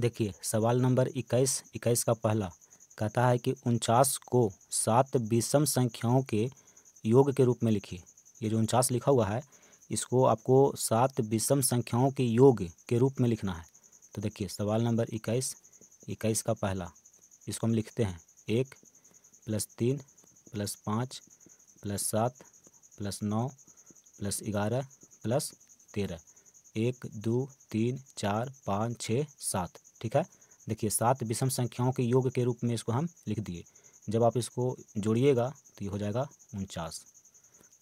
देखिए सवाल नंबर इक्कीस इक्कीस का पहला कहता है कि उनचास को सात विषम संख्याओं के योग के रूप में लिखिए ये जो उनचास लिखा हुआ है इसको आपको सात विषम संख्याओं के योग के रूप में लिखना है तो देखिए सवाल नंबर इक्कीस इक्कीस का पहला इसको हम लिखते हैं एक प्लस तीन प्लस पाँच प्लस सात प्लस नौ प्लस ग्यारह प्लस तेरह एक दो तीन चार पाँच छः सात ठीक है देखिए सात विषम संख्याओं के योग के रूप में इसको हम लिख दिए जब आप इसको जोड़िएगा तो ये हो जाएगा उनचास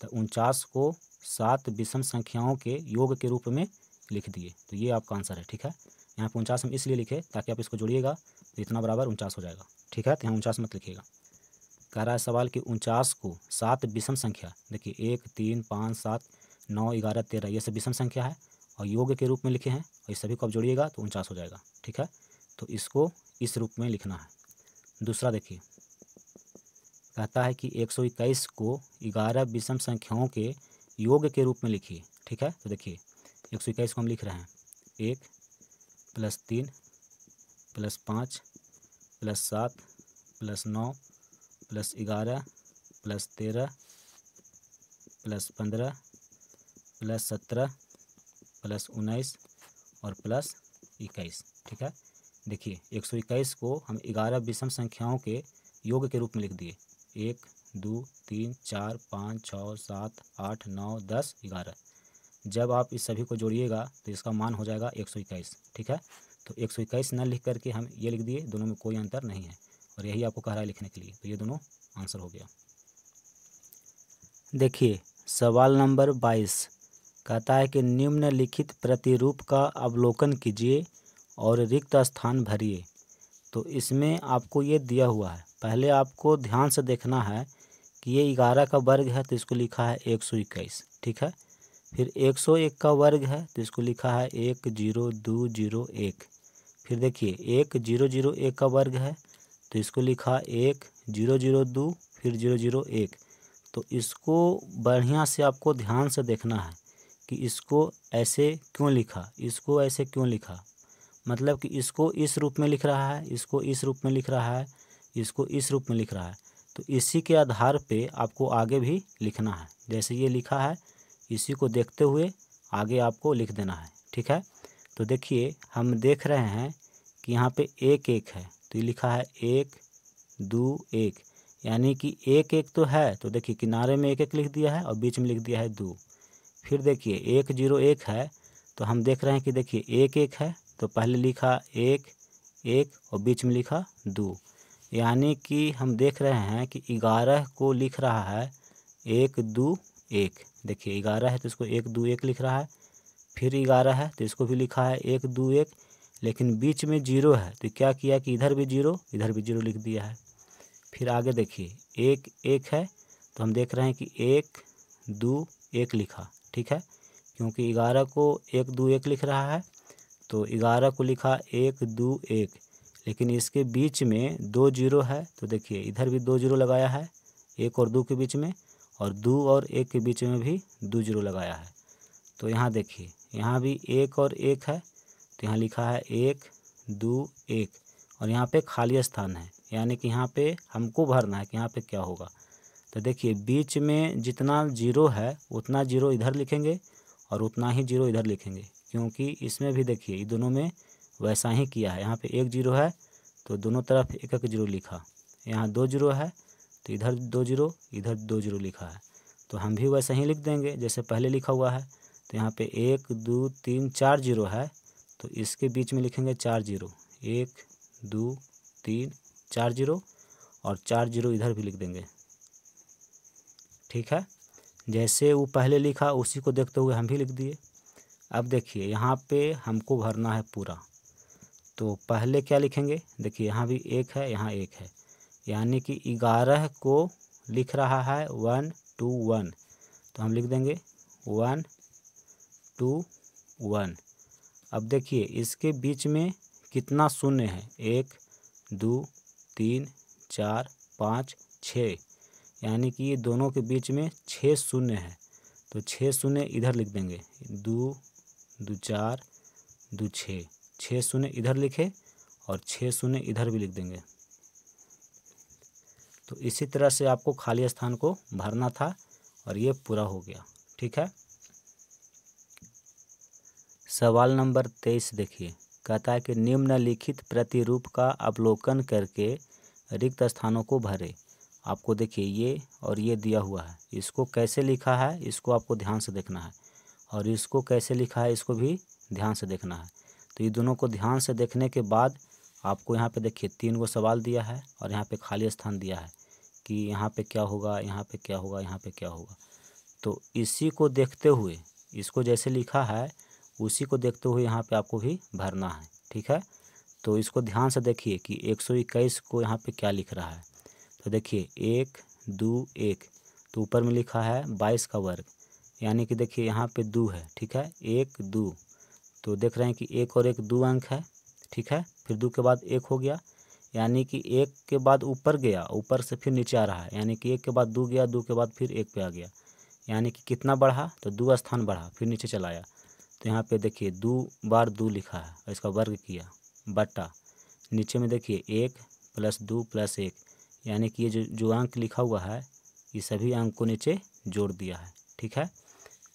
तो उनचास को सात विषम संख्याओं के योग के रूप में लिख दिए तो ये आपका आंसर है ठीक है यहाँ पर उनचास हम इसलिए लिखे ताकि आप इसको जोड़िएगा तो इतना बराबर उनचास हो जाएगा ठीक है तो यहाँ उनचास मत लिखिएगा कह रहा है सवाल कि उनचास को सात विषम संख्या देखिए एक तीन पाँच सात नौ ग्यारह तेरह ये सब विषम संख्या है और योग के रूप में लिखे हैं और इस सभी को आप जोड़िएगा तो उनचास हो जाएगा ठीक है तो इसको इस रूप में लिखना है दूसरा देखिए कहता है कि 121 को ग्यारह विषम संख्याओं के योग के रूप में लिखिए ठीक है तो देखिए एक सौ इक्कीस को हम लिख रहे हैं एक प्लस तीन प्लस पाँच प्लस सात प्लस नौ प्लस ग्यारह प्लस तेरह प्लस पंद्रह प्लस सत्रह प्लस उन्नीस और प्लस इक्कीस ठीक है देखिए एक सौ इक्कीस को हम ग्यारह विषम संख्याओं के योग के रूप में लिख दिए एक दो तीन चार पाँच छः सात आठ नौ दस ग्यारह जब आप इस सभी को जोड़िएगा तो इसका मान हो जाएगा एक सौ इक्कीस ठीक है तो एक सौ इक्कीस न लिख करके हम ये लिख दिए दोनों में कोई अंतर नहीं है और यही आपको कह रहा है लिखने के लिए तो ये दोनों आंसर हो गया देखिए सवाल नंबर बाईस कहता है कि निम्नलिखित प्रतिरूप का अवलोकन कीजिए और रिक्त स्थान भरिए तो इसमें आपको ये दिया हुआ है पहले आपको ध्यान से देखना है कि ये ग्यारह का वर्ग है तो इसको लिखा है एक सौ इक्कीस ठीक है फिर एक सौ एक का वर्ग है तो इसको लिखा है एक जीरो दो जीरो एक फिर देखिए एक जीरो जीरो एक का वर्ग है तो इसको लिखा एक जीरो जीरो दो फिर जीरो जीरो एक तो इसको बढ़िया से आपको ध्यान से देखना है कि इसको ऐसे क्यों लिखा इसको ऐसे क्यों लिखा मतलब कि इसको इस रूप में लिख रहा है इसको इस रूप में लिख रहा है इसको इस रूप में लिख रहा है तो इसी के आधार पे आपको आगे भी लिखना है जैसे ये लिखा है इसी को देखते हुए आगे आपको लिख देना है ठीक है तो देखिए हम देख रहे हैं कि यहाँ पे एक एक है तो ये लिखा है एक दो एक यानी कि एक एक तो है तो देखिए किनारे में एक एक लिख दिया है और बीच में लिख दिया है दो फिर देखिए एक जीरो एक है तो हम देख रहे हैं कि देखिए एक एक है तो पहले लिखा एक एक और बीच में लिखा दो यानी कि हम देख रहे हैं कि ग्यारह को लिख रहा है एक दो एक देखिए ग्यारह है तो इसको एक दो एक लिख रहा है फिर ग्यारह है तो इसको भी लिखा है एक दो एक लेकिन बीच में जीरो है तो क्या किया कि इधर भी जीरो इधर भी जीरो लिख दिया है फिर आगे देखिए एक एक है तो हम देख रहे हैं कि एक दो एक लिखा ठीक है क्योंकि ग्यारह को एक दो एक लिख रहा है तो ग्यारह को लिखा एक दो एक लेकिन इसके बीच में दो जीरो है तो देखिए इधर भी दो जीरो लगाया है एक और दो के बीच में और दो और एक के बीच में भी दो जीरो लगाया है तो यहाँ देखिए यहाँ भी एक और एक है तो यहाँ लिखा है एक दो एक और यहाँ पे खाली स्थान है यानी कि यहाँ पे हमको भरना है कि यहाँ पे क्या होगा तो देखिए बीच में जितना जीरो है उतना जीरो इधर लिखेंगे और उतना ही जीरो इधर लिखेंगे क्योंकि इसमें भी देखिए ये दोनों में वैसा ही किया है यहाँ पे एक जीरो है तो दोनों तरफ एक एक जीरो लिखा यहाँ दो जीरो है तो इधर दो जीरो इधर दो जीरो लिखा है तो हम भी वैसा ही लिख देंगे जैसे पहले लिखा हुआ है तो यहाँ पे एक दो तीन चार जीरो है तो इसके बीच में लिखेंगे चार जीरो एक दो तीन चार जीरो और चार जीरो इधर भी लिख देंगे ठीक है जैसे वो पहले लिखा उसी को देखते हुए हम भी लिख दिए अब देखिए यहाँ पे हमको भरना है पूरा तो पहले क्या लिखेंगे देखिए यहाँ भी एक है यहाँ एक है यानी कि ग्यारह को लिख रहा है वन टू वन तो हम लिख देंगे वन टू वन अब देखिए इसके बीच में कितना शून्य है एक दो तीन चार पाँच छः यानी कि ये दोनों के बीच में छः शून्य है तो छः शून्य इधर लिख देंगे दो दो चार दो छः छः शून्य इधर लिखे और छः शून्य इधर भी लिख देंगे तो इसी तरह से आपको खाली स्थान को भरना था और ये पूरा हो गया ठीक है सवाल नंबर तेईस देखिए कहता है कि निम्नलिखित प्रतिरूप का अवलोकन करके रिक्त स्थानों को भरे आपको देखिए ये और ये दिया हुआ है इसको कैसे लिखा है इसको आपको ध्यान से देखना है और इसको कैसे लिखा है इसको भी ध्यान से देखना है तो ये दोनों को ध्यान से देखने के बाद आपको यहाँ पे देखिए तीन गो सवाल दिया है और यहाँ पे खाली स्थान दिया है कि यहाँ पे क्या होगा यहाँ पे क्या होगा यहाँ पे क्या होगा तो इसी को देखते हुए इसको जैसे लिखा है उसी को देखते हुए यहाँ पे आपको भी भरना है ठीक है तो इसको ध्यान से देखिए कि एक को यहाँ पर क्या लिख रहा है तो देखिए एक दो एक तो ऊपर में लिखा है बाईस का वर्ग यानी कि देखिए यहाँ पे दो है ठीक है एक दो तो देख रहे हैं कि एक और एक दो अंक है ठीक है फिर दो के बाद एक हो गया यानी कि एक के बाद ऊपर गया ऊपर से फिर नीचे आ रहा है यानी कि एक के बाद दो गया दो के बाद फिर एक पे आ गया यानी कि कितना बढ़ा तो दो स्थान बढ़ा फिर नीचे चलाया तो यहाँ पे देखिए दो बार दो लिखा है इसका वर्ग किया बट्टा नीचे में देखिए एक प्लस दो प्लस एक यानी कि ये जो जो अंक लिखा हुआ है ये सभी अंक को नीचे जोड़ दिया है ठीक है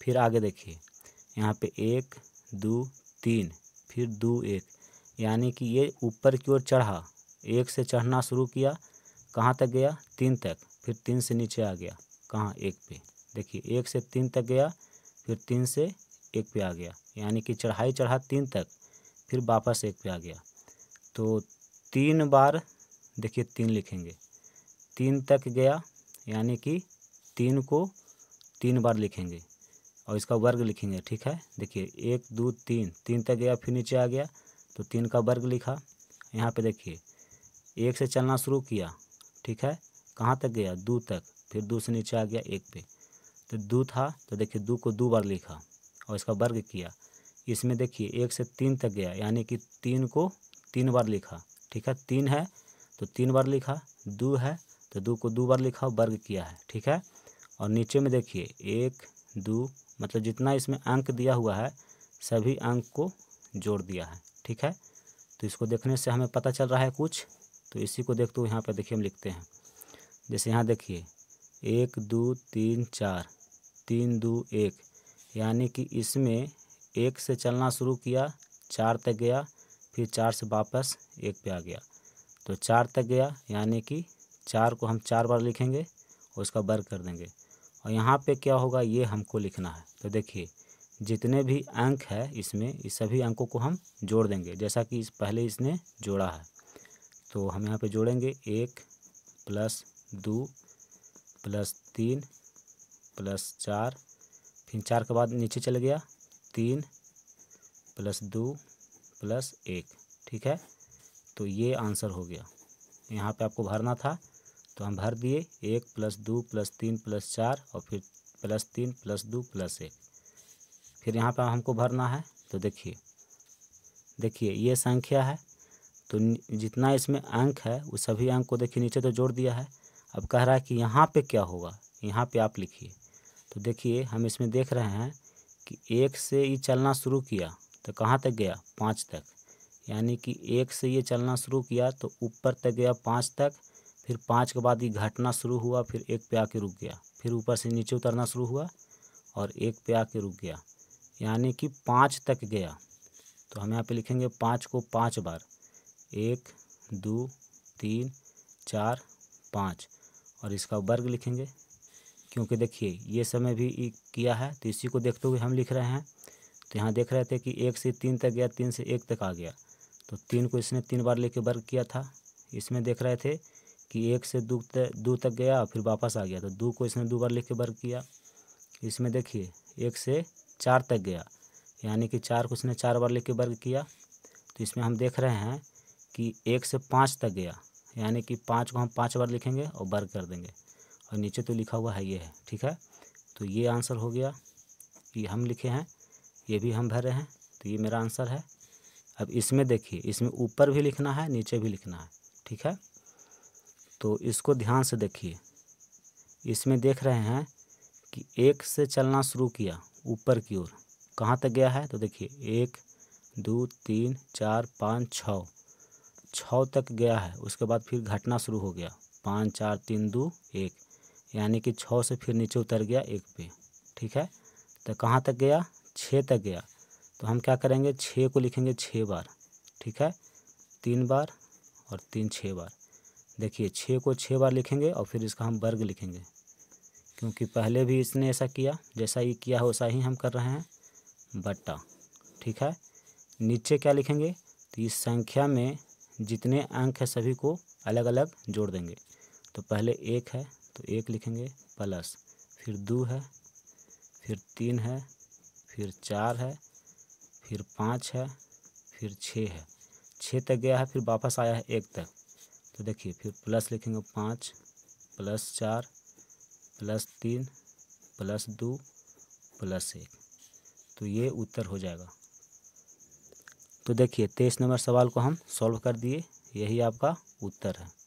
फिर आगे देखिए यहाँ पे एक दो तीन फिर दो एक यानी कि ये ऊपर की ओर चढ़ा एक से चढ़ना शुरू किया कहाँ तक गया तीन तक फिर तीन से नीचे आ गया कहाँ एक पे देखिए एक से तीन तक गया फिर तीन से एक पे आ गया यानी कि चढ़ाई चढ़ा तीन तक फिर वापस एक पे आ गया तो तीन बार देखिए तीन लिखेंगे तीन तक गया यानी कि तीन को तीन बार लिखेंगे और इसका वर्ग लिखेंगे ठीक है देखिए एक दो तीन तीन तक गया फिर नीचे आ गया तो तीन का वर्ग लिखा यहाँ पे देखिए एक से चलना शुरू किया ठीक है कहाँ तक गया दो तक फिर दो से नीचे आ गया एक पे तो दो था तो देखिए दो को दो बार लिखा और इसका वर्ग किया इसमें देखिए एक से तीन तक गया यानी कि तीन को तीन बार लिखा ठीक है तीन है तो तीन बार लिखा दो है तो दो को दो बार लिखा वर्ग किया है ठीक है और नीचे में देखिए एक दो मतलब जितना इसमें अंक दिया हुआ है सभी अंक को जोड़ दिया है ठीक है तो इसको देखने से हमें पता चल रहा है कुछ तो इसी को देखते हुए यहाँ पर देखिए हम लिखते हैं जैसे यहाँ देखिए एक दो तीन चार तीन दो एक यानी कि इसमें एक से चलना शुरू किया चार तक गया फिर चार से वापस एक पे आ गया तो चार तक गया यानी कि चार को हम चार बार लिखेंगे और उसका वर्ग कर देंगे और यहाँ पे क्या होगा ये हमको लिखना है तो देखिए जितने भी अंक है इसमें इस सभी अंकों को हम जोड़ देंगे जैसा कि इस पहले इसने जोड़ा है तो हम यहाँ पे जोड़ेंगे एक प्लस दो प्लस तीन प्लस चार फिर चार के बाद नीचे चल गया तीन प्लस दो प्लस एक ठीक है तो ये आंसर हो गया यहाँ पे आपको भरना था तो हम भर दिए एक प्लस दो प्लस तीन प्लस चार और फिर प्लस तीन प्लस दो प्लस एक फिर यहाँ पर हमको भरना है तो देखिए देखिए ये संख्या है तो जितना इसमें अंक है उस सभी अंक को देखिए नीचे तो जोड़ दिया है अब कह रहा है कि यहाँ पे क्या होगा यहाँ पे आप लिखिए तो देखिए हम इसमें देख रहे हैं कि एक से ये चलना शुरू किया तो कहाँ तक गया पाँच तक यानी कि एक से ये चलना शुरू किया तो ऊपर तक गया पाँच तक फिर पाँच के बाद ये घटना शुरू हुआ फिर एक पे आके रुक गया फिर ऊपर से नीचे उतरना शुरू हुआ और एक पे आके रुक गया यानी कि पाँच तक गया तो हम यहाँ पे लिखेंगे पाँच को पाँच बार एक दो तीन चार पाँच और इसका वर्ग लिखेंगे क्योंकि देखिए ये समय भी किया है तो इसी को देखते हुए हम लिख रहे हैं तो यहाँ देख रहे थे कि एक से तीन तक गया तीन से एक तक आ गया तो तीन को इसने तीन बार लेके वर्ग किया था इसमें देख रहे थे कि एक से दो तक दो तक गया फिर वापस आ गया तो दो को इसने दो बार लिख के वर्ग किया इसमें देखिए एक से चार तक गया यानी कि चार को इसने चार बार लिख के वर्ग किया तो इसमें हम देख रहे हैं कि एक से पाँच तक गया यानी कि पाँच को हम पाँच बार लिखेंगे और वर्ग कर देंगे और नीचे तो लिखा हुआ है ये है ठीक है तो ये आंसर हो गया कि हम लिखे हैं ये भी हम भर रहे हैं तो ये मेरा आंसर है अब इसमें देखिए इसमें ऊपर भी लिखना है नीचे भी लिखना है ठीक है तो इसको ध्यान से देखिए इसमें देख रहे हैं कि एक से चलना शुरू किया ऊपर की ओर कहाँ तक गया है तो देखिए एक दो तीन चार पाँच छः छः तक गया है उसके बाद फिर घटना शुरू हो गया पाँच चार तीन दो एक यानी कि छः से फिर नीचे उतर गया एक पे ठीक है तो कहाँ तक गया छः तक गया तो हम क्या करेंगे छः को लिखेंगे छः बार ठीक है तीन बार और तीन छः बार देखिए छः को छः बार लिखेंगे और फिर इसका हम वर्ग लिखेंगे क्योंकि पहले भी इसने ऐसा किया जैसा ये किया है वैसा ही हम कर रहे हैं बट्टा ठीक है नीचे क्या लिखेंगे तो इस संख्या में जितने अंक हैं सभी को अलग अलग जोड़ देंगे तो पहले एक है तो एक लिखेंगे प्लस फिर दो है फिर तीन है फिर चार है फिर पाँच है फिर छः है छः तक गया है फिर वापस आया है एक तक तो देखिए फिर प्लस लिखेंगे पाँच प्लस चार प्लस तीन प्लस दो प्लस एक तो ये उत्तर हो जाएगा तो देखिए तेईस नंबर सवाल को हम सॉल्व कर दिए यही आपका उत्तर है